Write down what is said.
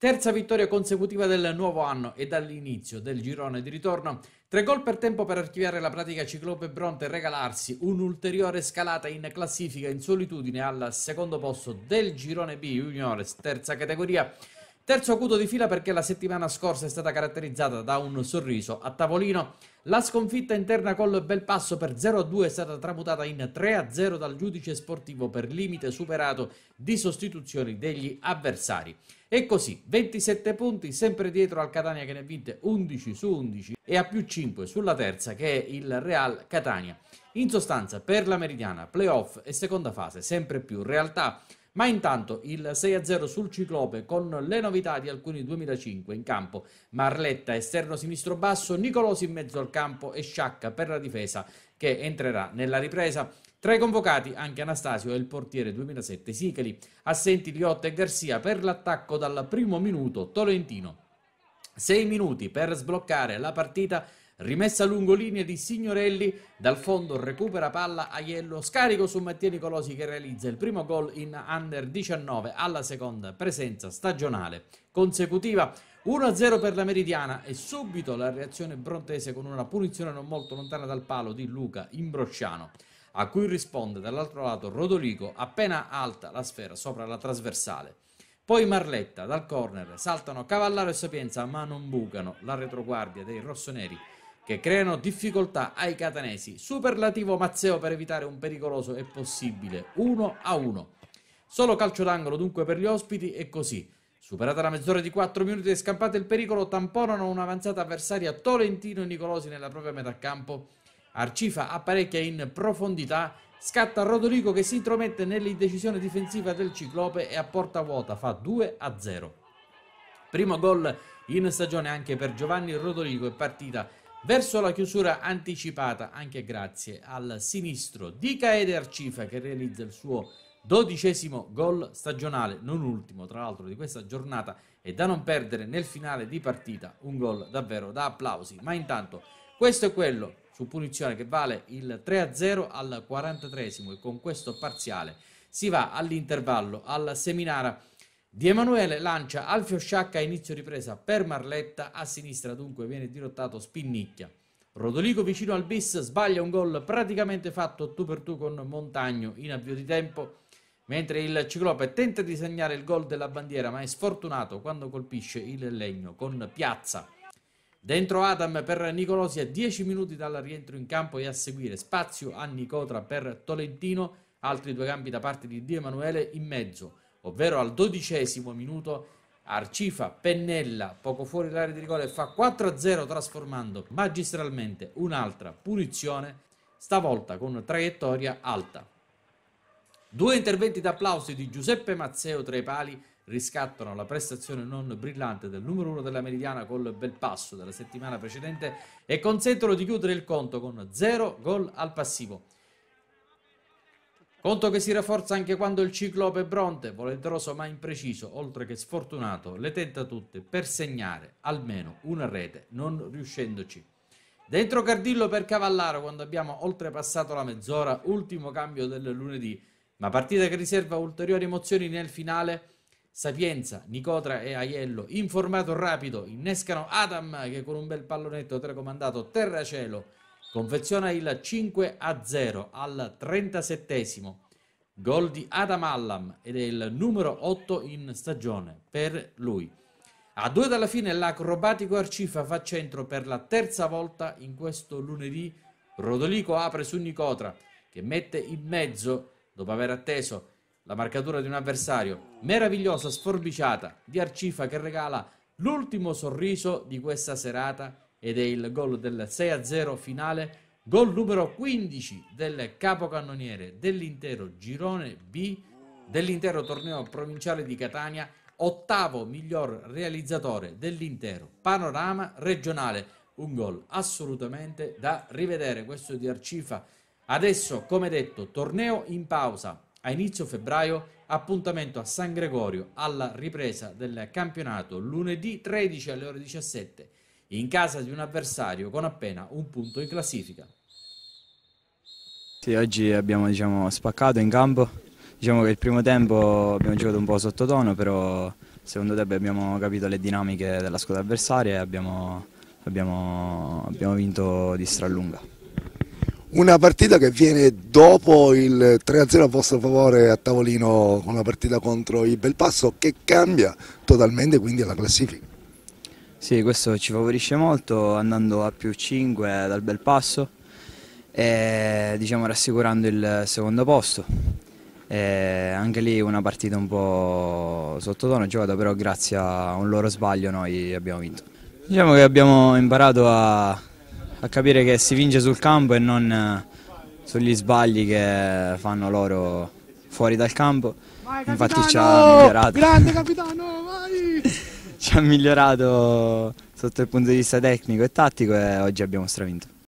Terza vittoria consecutiva del nuovo anno e dall'inizio del girone di ritorno. Tre gol per tempo per archiviare la pratica Ciclope Bronte e regalarsi un'ulteriore scalata in classifica in solitudine al secondo posto del girone B Juniores, terza categoria. Terzo acuto di fila perché la settimana scorsa è stata caratterizzata da un sorriso a tavolino. La sconfitta interna col bel passo per 0-2 è stata tramutata in 3-0 dal giudice sportivo per limite superato di sostituzioni degli avversari. E così, 27 punti, sempre dietro al Catania che ne ha vinte 11 su 11 e a più 5 sulla terza che è il Real Catania. In sostanza, per la Meridiana, playoff e seconda fase sempre più realtà. Ma intanto il 6-0 sul ciclope con le novità di alcuni 2005 in campo. Marletta esterno sinistro basso, Nicolosi in mezzo al campo e Sciacca per la difesa che entrerà nella ripresa. Tra i convocati anche Anastasio e il portiere 2007 Sicali, assenti Liotta e Garcia per l'attacco dal primo minuto Tolentino. 6 minuti per sbloccare la partita Rimessa lungo linea di Signorelli, dal fondo recupera palla Aiello, scarico su Mattia Nicolosi che realizza il primo gol in under 19 alla seconda presenza stagionale consecutiva. 1-0 per la Meridiana e subito la reazione brontese con una punizione non molto lontana dal palo di Luca Imbrosciano a cui risponde dall'altro lato Rodolico appena alta la sfera sopra la trasversale. Poi Marletta dal corner saltano Cavallaro e Sapienza ma non bucano la retroguardia dei rossoneri che creano difficoltà ai catanesi. Superlativo Mazzeo per evitare un pericoloso e possibile 1 a 1. Solo calcio d'angolo dunque per gli ospiti e così. Superata la mezz'ora di 4 minuti e scampato il pericolo, tamponano un'avanzata avversaria Tolentino e Nicolosi nella propria metà campo. Arcifa apparecchia in profondità, scatta Rodolico che si intromette nell'indecisione difensiva del Ciclope e a porta vuota fa 2 a 0. Primo gol in stagione anche per Giovanni Rodolico e partita Verso la chiusura anticipata, anche grazie al sinistro di Caede Arcifa che realizza il suo dodicesimo gol stagionale, non ultimo tra l'altro di questa giornata e da non perdere nel finale di partita, un gol davvero da applausi. Ma intanto questo è quello su punizione che vale il 3-0 al 43 e con questo parziale si va all'intervallo al Seminara di Emanuele lancia Alfio Sciacca a inizio ripresa per Marletta, a sinistra dunque viene dirottato Spinnicchia. Rodolico vicino al bis sbaglia un gol praticamente fatto tu per tu con Montagno in avvio di tempo, mentre il Ciclope tenta di segnare il gol della bandiera ma è sfortunato quando colpisce il legno con Piazza. Dentro Adam per Nicolosi a 10 minuti dal rientro in campo e a seguire spazio a Nicotra per Tolentino, altri due campi da parte di Di Emanuele in mezzo ovvero al dodicesimo minuto Arcifa pennella poco fuori l'area di rigore e fa 4-0 trasformando magistralmente un'altra punizione, stavolta con traiettoria alta. Due interventi d'applausi di Giuseppe Mazzeo tra i pali riscattano la prestazione non brillante del numero uno della Meridiana col bel passo della settimana precedente e consentono di chiudere il conto con 0 gol al passivo. Conto che si rafforza anche quando il ciclope è Bronte, volenteroso ma impreciso, oltre che sfortunato, le tenta tutte per segnare almeno una rete, non riuscendoci. Dentro Cardillo per Cavallaro quando abbiamo oltrepassato la mezz'ora, ultimo cambio del lunedì, ma partita che riserva ulteriori emozioni nel finale. Sapienza, Nicotra e Aiello, informato rapido, innescano Adam che con un bel pallonetto telecomandato terra-cielo confeziona il 5 a 0 al 37 gol di Adam Allam ed è il numero 8 in stagione per lui. A due dalla fine l'acrobatico Arcifa fa centro per la terza volta in questo lunedì. Rodolico apre su Nicotra che mette in mezzo dopo aver atteso la marcatura di un avversario. Meravigliosa sforbiciata di Arcifa che regala l'ultimo sorriso di questa serata ed è il gol del 6-0 finale, gol numero 15 del capocannoniere dell'intero girone B dell'intero torneo provinciale di Catania, ottavo miglior realizzatore dell'intero panorama regionale. Un gol assolutamente da rivedere questo di Arcifa. Adesso, come detto, torneo in pausa a inizio febbraio, appuntamento a San Gregorio alla ripresa del campionato lunedì 13 alle ore 17 in casa di un avversario con appena un punto in classifica. Sì, oggi abbiamo diciamo, spaccato in campo, diciamo che il primo tempo abbiamo giocato un po' sottotono, però secondo te abbiamo capito le dinamiche della squadra avversaria e abbiamo, abbiamo, abbiamo vinto di stralunga. Una partita che viene dopo il 3-0 a vostro favore a tavolino con la partita contro il Belpasso che cambia totalmente quindi la classifica. Sì, questo ci favorisce molto andando a più 5 dal bel passo e diciamo rassicurando il secondo posto. E anche lì una partita un po' sottotono giocata, però grazie a un loro sbaglio noi abbiamo vinto. Diciamo che abbiamo imparato a, a capire che si vince sul campo e non eh, sugli sbagli che fanno loro fuori dal campo. Vai, Infatti ci ha migliorato. Grande capitano, vai! ci ha migliorato sotto il punto di vista tecnico e tattico e oggi abbiamo stravinto.